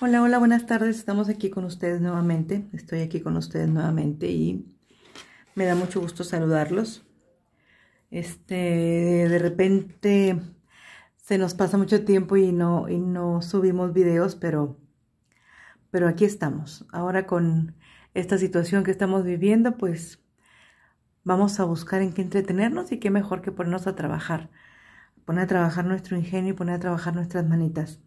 Hola, hola, buenas tardes. Estamos aquí con ustedes nuevamente. Estoy aquí con ustedes nuevamente y me da mucho gusto saludarlos. Este, de repente se nos pasa mucho tiempo y no, y no subimos videos, pero, pero aquí estamos. Ahora con esta situación que estamos viviendo, pues vamos a buscar en qué entretenernos y qué mejor que ponernos a trabajar. Poner a trabajar nuestro ingenio y poner a trabajar nuestras manitas.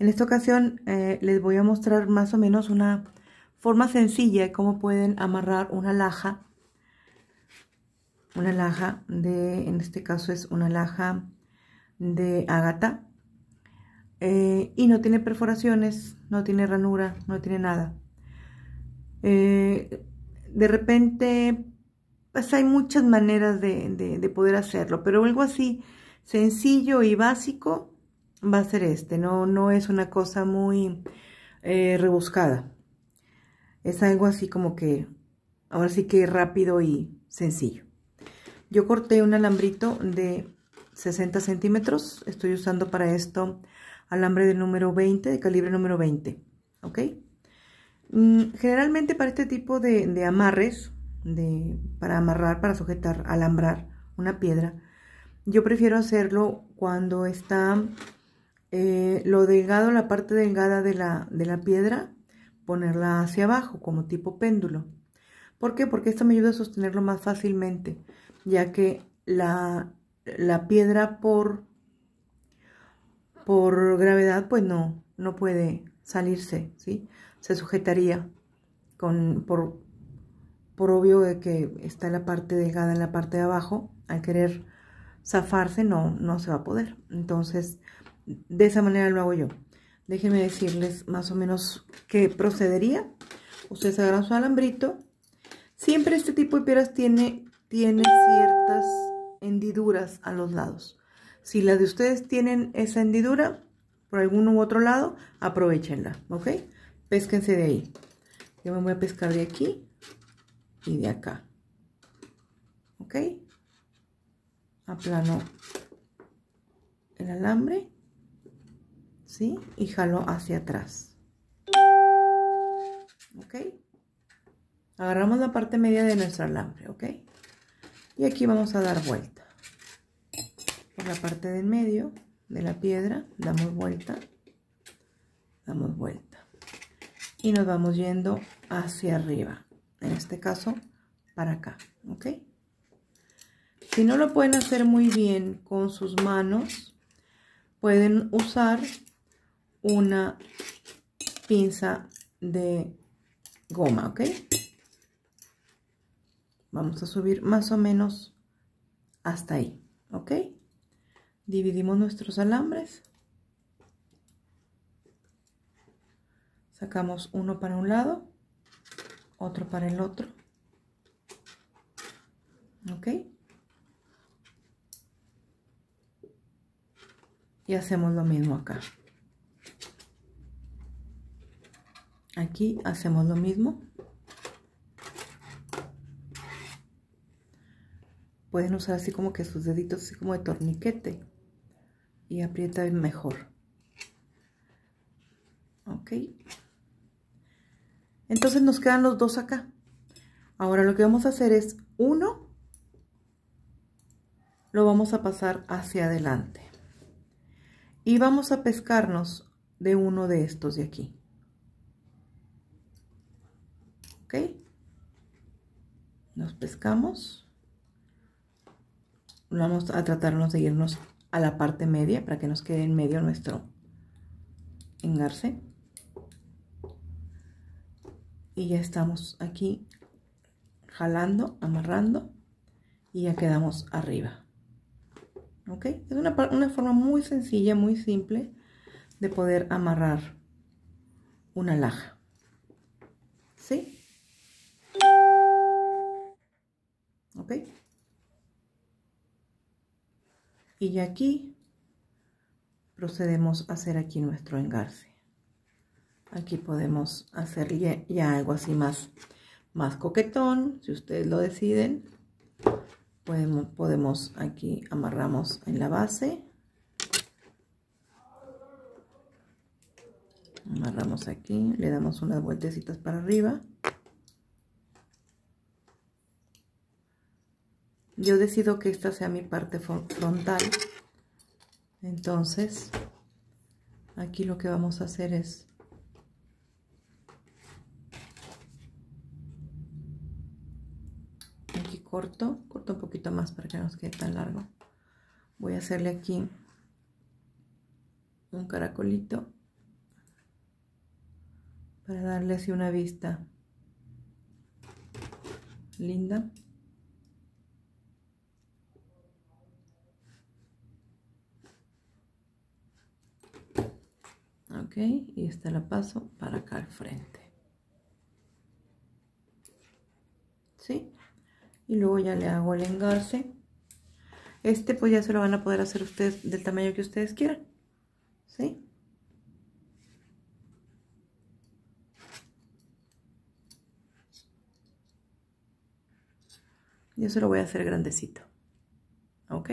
En esta ocasión eh, les voy a mostrar más o menos una forma sencilla de cómo pueden amarrar una laja. Una laja de, en este caso es una laja de agata. Eh, y no tiene perforaciones, no tiene ranura, no tiene nada. Eh, de repente, pues hay muchas maneras de, de poder hacerlo, pero algo así sencillo y básico va a ser este, no, no es una cosa muy eh, rebuscada. Es algo así como que, ahora sí que rápido y sencillo. Yo corté un alambrito de 60 centímetros, estoy usando para esto alambre de número 20, de calibre número 20, ¿ok? Mm, generalmente para este tipo de, de amarres, de, para amarrar, para sujetar, alambrar una piedra, yo prefiero hacerlo cuando está eh, lo delgado, la parte delgada de la, piedra, ponerla hacia abajo como tipo péndulo. ¿Por qué? Porque esto me ayuda a sostenerlo más fácilmente, ya que la, piedra por, por gravedad pues no, no puede salirse, ¿sí? Se sujetaría con, por, obvio de que está la parte delgada en la parte de abajo, al querer zafarse no, no se va a poder. Entonces de esa manera lo hago yo. Déjenme decirles más o menos qué procedería. Ustedes agarran su alambrito. Siempre este tipo de piedras tiene, tiene ciertas hendiduras a los lados. Si las de ustedes tienen esa hendidura por algún u otro lado, aprovechenla, ¿ok? Pésquense de ahí. Yo me voy a pescar de aquí y de acá. ¿Ok? Aplano el alambre ¿sí? Y jalo hacia atrás. ¿Ok? Agarramos la parte media de nuestro alambre, ¿ok? Y aquí vamos a dar vuelta. Por la parte del medio de la piedra, damos vuelta, damos vuelta. Y nos vamos yendo hacia arriba, en este caso, para acá, ¿ok? Si no lo pueden hacer muy bien con sus manos, pueden usar una pinza de goma, ¿ok? Vamos a subir más o menos hasta ahí, ¿ok? Dividimos nuestros alambres. Sacamos uno para un lado, otro para el otro. ¿Ok? Y hacemos lo mismo acá. aquí hacemos lo mismo pueden usar así como que sus deditos así como de torniquete y aprieta mejor ok entonces nos quedan los dos acá ahora lo que vamos a hacer es uno lo vamos a pasar hacia adelante y vamos a pescarnos de uno de estos de aquí ¿ok? Nos pescamos. Vamos a tratarnos de irnos a la parte media para que nos quede en medio nuestro engarce. Y ya estamos aquí jalando, amarrando y ya quedamos arriba. ¿Ok? Es una, una forma muy sencilla, muy simple de poder amarrar una laja. ¿Sí? ¿ok? Y ya aquí procedemos a hacer aquí nuestro engarce. Aquí podemos hacer ya, algo así más, más coquetón, si ustedes lo deciden. Podemos, podemos aquí amarramos en la base. Amarramos aquí, le damos unas vueltecitas para arriba. yo decido que esta sea mi parte frontal entonces aquí lo que vamos a hacer es aquí corto corto un poquito más para que no nos quede tan largo voy a hacerle aquí un caracolito para darle así una vista linda y esta la paso para acá al frente ¿sí? y luego ya le hago el engarce este pues ya se lo van a poder hacer ustedes del tamaño que ustedes quieran ¿sí? yo se lo voy a hacer grandecito ¿ok?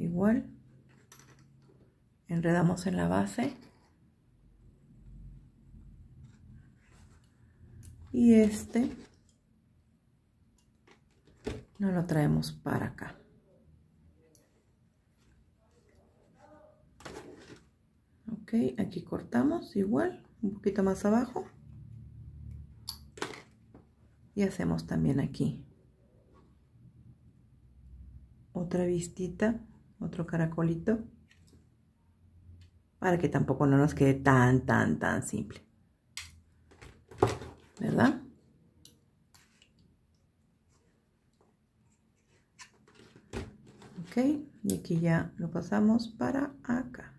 igual enredamos en la base y este no lo traemos para acá ok aquí cortamos igual un poquito más abajo y hacemos también aquí otra vistita otro caracolito para que tampoco no nos quede tan, tan, tan simple. ¿Verdad? Ok, y aquí ya lo pasamos para acá.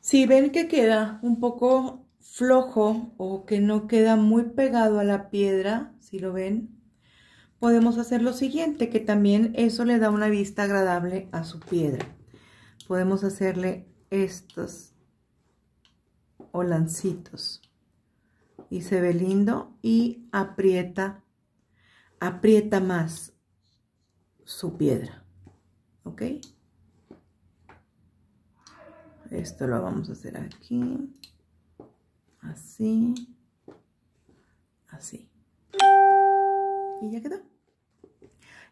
Si ven que queda un poco flojo o que no queda muy pegado a la piedra, si lo ven, podemos hacer lo siguiente, que también eso le da una vista agradable a su piedra. Podemos hacerle estos olancitos. Y se ve lindo y aprieta, aprieta más su piedra. ¿Ok? Esto lo vamos a hacer aquí. Así. Así y ya quedó.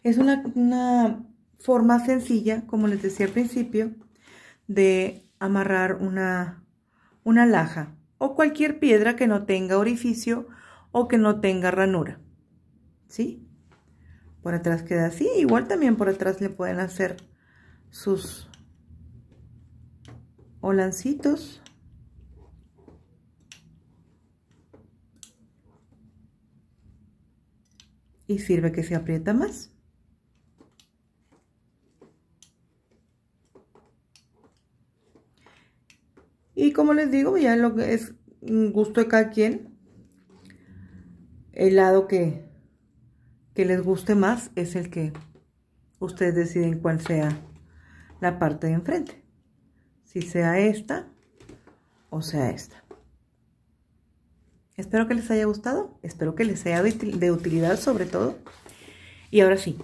Es una, forma sencilla, como les decía al principio, de amarrar una, una laja o cualquier piedra que no tenga orificio o que no tenga ranura. ¿Sí? Por atrás queda así. Igual también por atrás le pueden hacer sus olancitos. y sirve que se aprieta más. Y como les digo, ya lo que es gusto de cada quien, el lado que, que les guste más es el que ustedes deciden cuál sea la parte de enfrente. Si sea esta o sea esta. Espero que les haya gustado, espero que les sea de utilidad sobre todo. Y ahora sí,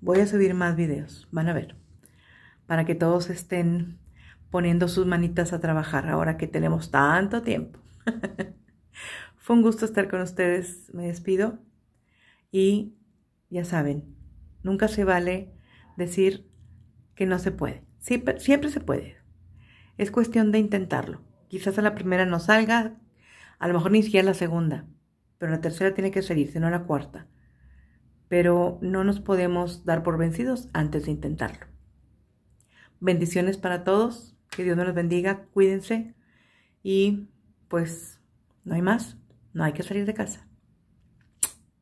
voy a subir más videos, van a ver, para que todos estén poniendo sus manitas a trabajar ahora que tenemos tanto tiempo. Fue un gusto estar con ustedes, me despido y ya saben, nunca se vale decir que no se puede, siempre, siempre se puede, es cuestión de intentarlo. Quizás a la primera no salga, a lo mejor ni siquiera la segunda, pero la tercera tiene que salir, si no la cuarta. Pero no nos podemos dar por vencidos antes de intentarlo. Bendiciones para todos, que Dios nos los bendiga, cuídense y pues no hay más, no hay que salir de casa.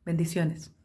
Bendiciones.